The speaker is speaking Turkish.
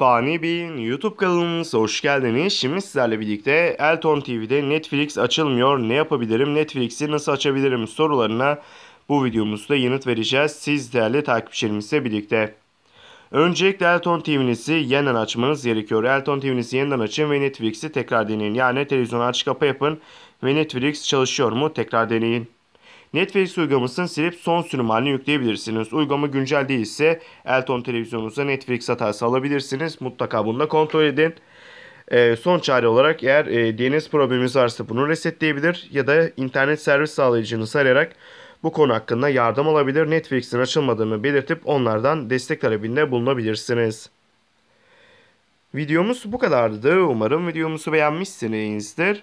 Fani Bey'in YouTube kanalımıza hoş geldiniz. Şimdi sizlerle birlikte Elton TV'de Netflix açılmıyor. Ne yapabilirim? Netflix'i nasıl açabilirim sorularına bu videomuzda yanıt vereceğiz. Siz değerli takipçilerimizle birlikte. Öncelikle Elton TV'nizi yeniden açmanız gerekiyor. Elton TV'nizi yeniden açın ve Netflix'i tekrar deneyin. Yani televizyonu aç kapa yapın ve Netflix çalışıyor mu tekrar deneyin. Netflix uygulamasını silip son sürüm haline yükleyebilirsiniz. Uygulama güncel değilse Elton televizyonunuza Netflix hatası alabilirsiniz. Mutlaka bunu da kontrol edin. E, son çare olarak eğer e, DNS probleminiz varsa bunu resetleyebilir ya da internet servis sağlayıcınızı arayarak bu konu hakkında yardım alabilir. Netflix'in açılmadığını belirtip onlardan destek talebinde bulunabilirsiniz. Videomuz bu kadardı. Umarım videomuzu beğenmişsinizdir.